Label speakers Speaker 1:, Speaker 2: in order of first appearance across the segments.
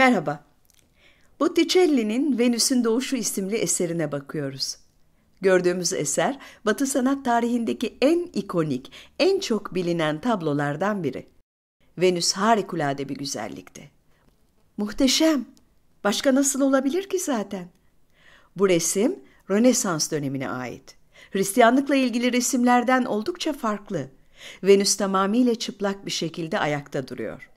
Speaker 1: Merhaba. Botticelli'nin Venüs'ün Doğuşu isimli eserine bakıyoruz. Gördüğümüz eser, Batı sanat tarihindeki en ikonik, en çok bilinen tablolardan biri. Venüs harikulade bir güzellikti. Muhteşem. Başka nasıl olabilir ki zaten? Bu resim Rönesans dönemine ait. Hristiyanlıkla ilgili resimlerden oldukça farklı. Venüs tamamıyla çıplak bir şekilde ayakta duruyor.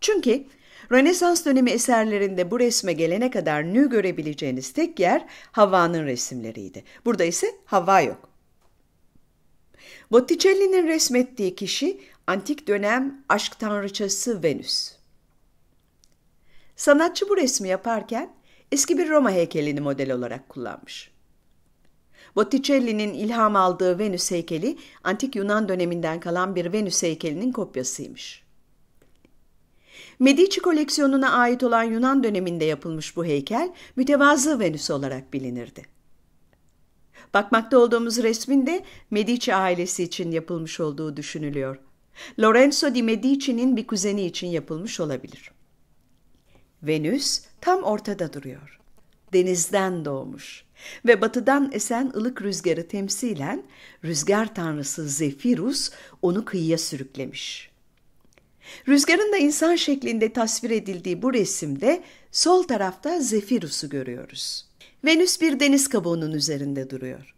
Speaker 1: Çünkü Rönesans dönemi eserlerinde bu resme gelene kadar nü görebileceğiniz tek yer Havva'nın resimleriydi. Burada ise Havva yok. Botticelli'nin resmettiği kişi antik dönem aşk tanrıçası Venüs. Sanatçı bu resmi yaparken eski bir Roma heykelini model olarak kullanmış. Botticelli'nin ilham aldığı Venüs heykeli antik Yunan döneminden kalan bir Venüs heykelinin kopyasıymış. Medici koleksiyonuna ait olan Yunan döneminde yapılmış bu heykel mütevazı Venüs olarak bilinirdi. Bakmakta olduğumuz resminde Medici ailesi için yapılmış olduğu düşünülüyor. Lorenzo di Medici'nin bir kuzeni için yapılmış olabilir. Venüs tam ortada duruyor. Denizden doğmuş ve batıdan esen ılık rüzgarı temsilen rüzgar tanrısı Zephyrus onu kıyıya sürüklemiş. Rüzgarın da insan şeklinde tasvir edildiği bu resimde sol tarafta Zephyrus'u görüyoruz. Venüs bir deniz kabuğunun üzerinde duruyor.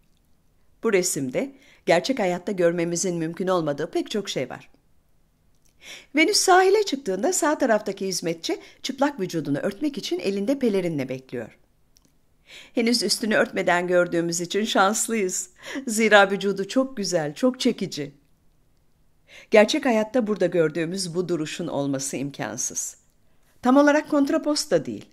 Speaker 1: Bu resimde gerçek hayatta görmemizin mümkün olmadığı pek çok şey var. Venüs sahile çıktığında sağ taraftaki hizmetçi çıplak vücudunu örtmek için elinde pelerinle bekliyor. Henüz üstünü örtmeden gördüğümüz için şanslıyız. Zira vücudu çok güzel, çok çekici. Gerçek hayatta burada gördüğümüz bu duruşun olması imkansız. Tam olarak kontrapost da değil.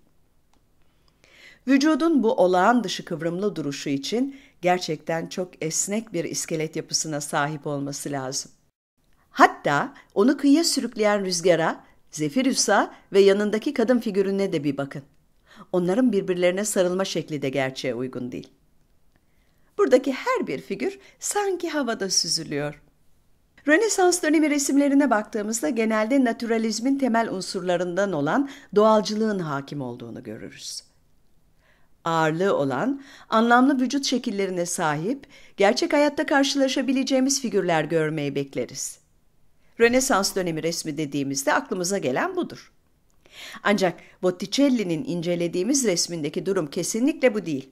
Speaker 1: Vücudun bu olağan dışı kıvrımlı duruşu için gerçekten çok esnek bir iskelet yapısına sahip olması lazım. Hatta onu kıyıya sürükleyen rüzgara, zefir Zefirusa ve yanındaki kadın figürüne de bir bakın. Onların birbirlerine sarılma şekli de gerçeğe uygun değil. Buradaki her bir figür sanki havada süzülüyor.'' Rönesans dönemi resimlerine baktığımızda genelde naturalizmin temel unsurlarından olan doğalcılığın hakim olduğunu görürüz. Ağırlığı olan, anlamlı vücut şekillerine sahip, gerçek hayatta karşılaşabileceğimiz figürler görmeyi bekleriz. Rönesans dönemi resmi dediğimizde aklımıza gelen budur. Ancak Botticelli'nin incelediğimiz resmindeki durum kesinlikle bu değil.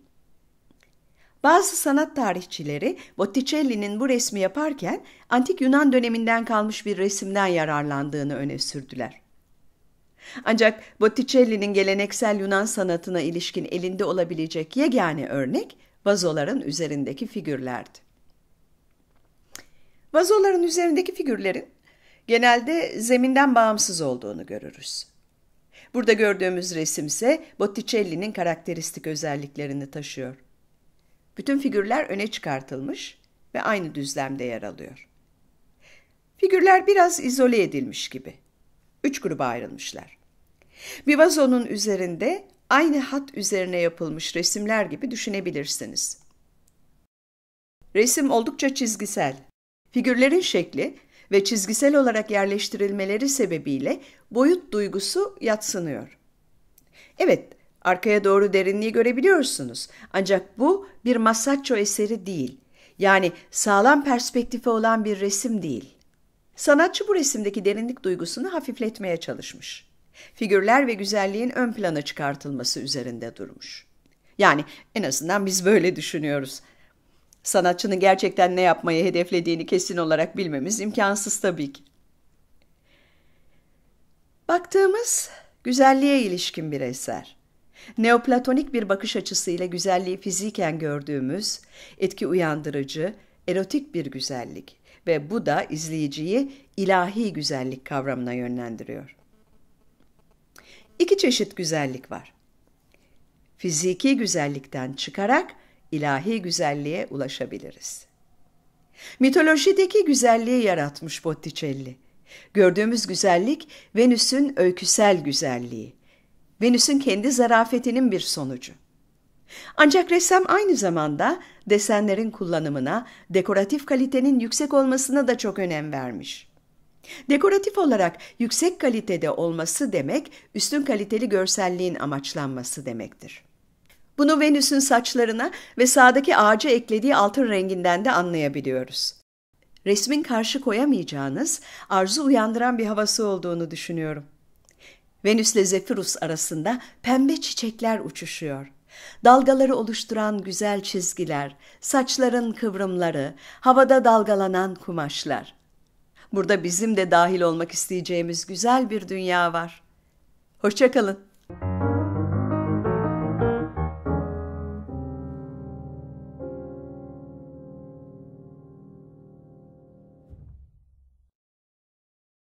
Speaker 1: Bazı sanat tarihçileri Botticelli'nin bu resmi yaparken antik Yunan döneminden kalmış bir resimden yararlandığını öne sürdüler. Ancak Botticelli'nin geleneksel Yunan sanatına ilişkin elinde olabilecek yegane örnek vazoların üzerindeki figürlerdi. Vazoların üzerindeki figürlerin genelde zeminden bağımsız olduğunu görürüz. Burada gördüğümüz resim ise Botticelli'nin karakteristik özelliklerini taşıyor. Bütün figürler öne çıkartılmış ve aynı düzlemde yer alıyor. Figürler biraz izole edilmiş gibi. Üç gruba ayrılmışlar. Bir vazonun üzerinde aynı hat üzerine yapılmış resimler gibi düşünebilirsiniz. Resim oldukça çizgisel. Figürlerin şekli ve çizgisel olarak yerleştirilmeleri sebebiyle boyut duygusu yatsınıyor. Evet, Arkaya doğru derinliği görebiliyorsunuz. Ancak bu bir Masaccio eseri değil. Yani sağlam perspektife olan bir resim değil. Sanatçı bu resimdeki derinlik duygusunu hafifletmeye çalışmış. Figürler ve güzelliğin ön plana çıkartılması üzerinde durmuş. Yani en azından biz böyle düşünüyoruz. Sanatçının gerçekten ne yapmayı hedeflediğini kesin olarak bilmemiz imkansız tabii ki. Baktığımız güzelliğe ilişkin bir eser. Neoplatonik bir bakış açısıyla güzelliği fiziken gördüğümüz, etki uyandırıcı, erotik bir güzellik ve bu da izleyiciyi ilahi güzellik kavramına yönlendiriyor. İki çeşit güzellik var. Fiziki güzellikten çıkarak ilahi güzelliğe ulaşabiliriz. Mitolojideki güzelliği yaratmış Botticelli. Gördüğümüz güzellik Venüs'ün öyküsel güzelliği, Venüs'ün kendi zarafetinin bir sonucu. Ancak ressam aynı zamanda desenlerin kullanımına, dekoratif kalitenin yüksek olmasına da çok önem vermiş. Dekoratif olarak yüksek kalitede olması demek, üstün kaliteli görselliğin amaçlanması demektir. Bunu Venüs'ün saçlarına ve sağdaki ağaca eklediği altın renginden de anlayabiliyoruz. Resmin karşı koyamayacağınız, arzu uyandıran bir havası olduğunu düşünüyorum. Venüs ile Zefirus arasında pembe çiçekler uçuşuyor. Dalgaları oluşturan güzel çizgiler, saçların kıvrımları, havada dalgalanan kumaşlar. Burada bizim de dahil olmak isteyeceğimiz güzel bir dünya var. Hoşçakalın.